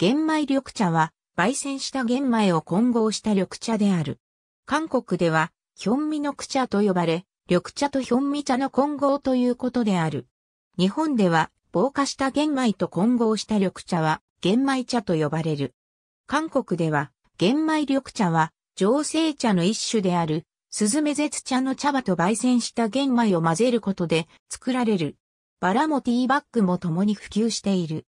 玄米緑茶は、焙煎した玄米を混合した緑茶である。韓国では、ヒョンミのク茶と呼ばれ、緑茶とヒョンミ茶の混合ということである。日本では、防火した玄米と混合した緑茶は、玄米茶と呼ばれる。韓国では、玄米緑茶は、醸成茶の一種である、スズメゼツ茶の茶葉と焙煎した玄米を混ぜることで作られる。バラもティーバッグも共に普及している。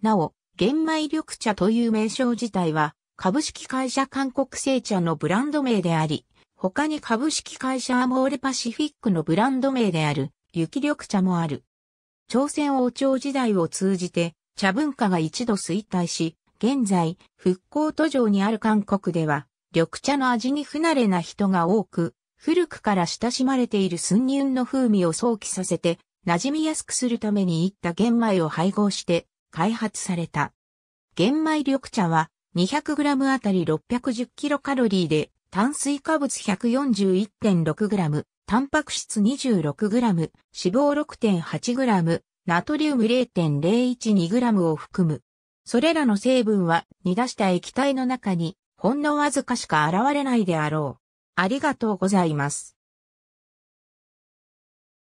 なお、玄米緑茶という名称自体は、株式会社韓国製茶のブランド名であり、他に株式会社アモーレパシフィックのブランド名である、雪緑茶もある。朝鮮王朝時代を通じて、茶文化が一度衰退し、現在、復興途上にある韓国では、緑茶の味に不慣れな人が多く、古くから親しまれているスンニュンの風味を想起させて、馴染みやすくするためにいった玄米を配合して、開発された。玄米緑茶は 200g あたり 610kcal で炭水化物 141.6g、タンパク質 26g、脂肪 6.8g、ナトリウム 0.012g を含む。それらの成分は煮出した液体の中にほんのわずかしか現れないであろう。ありがとうございます。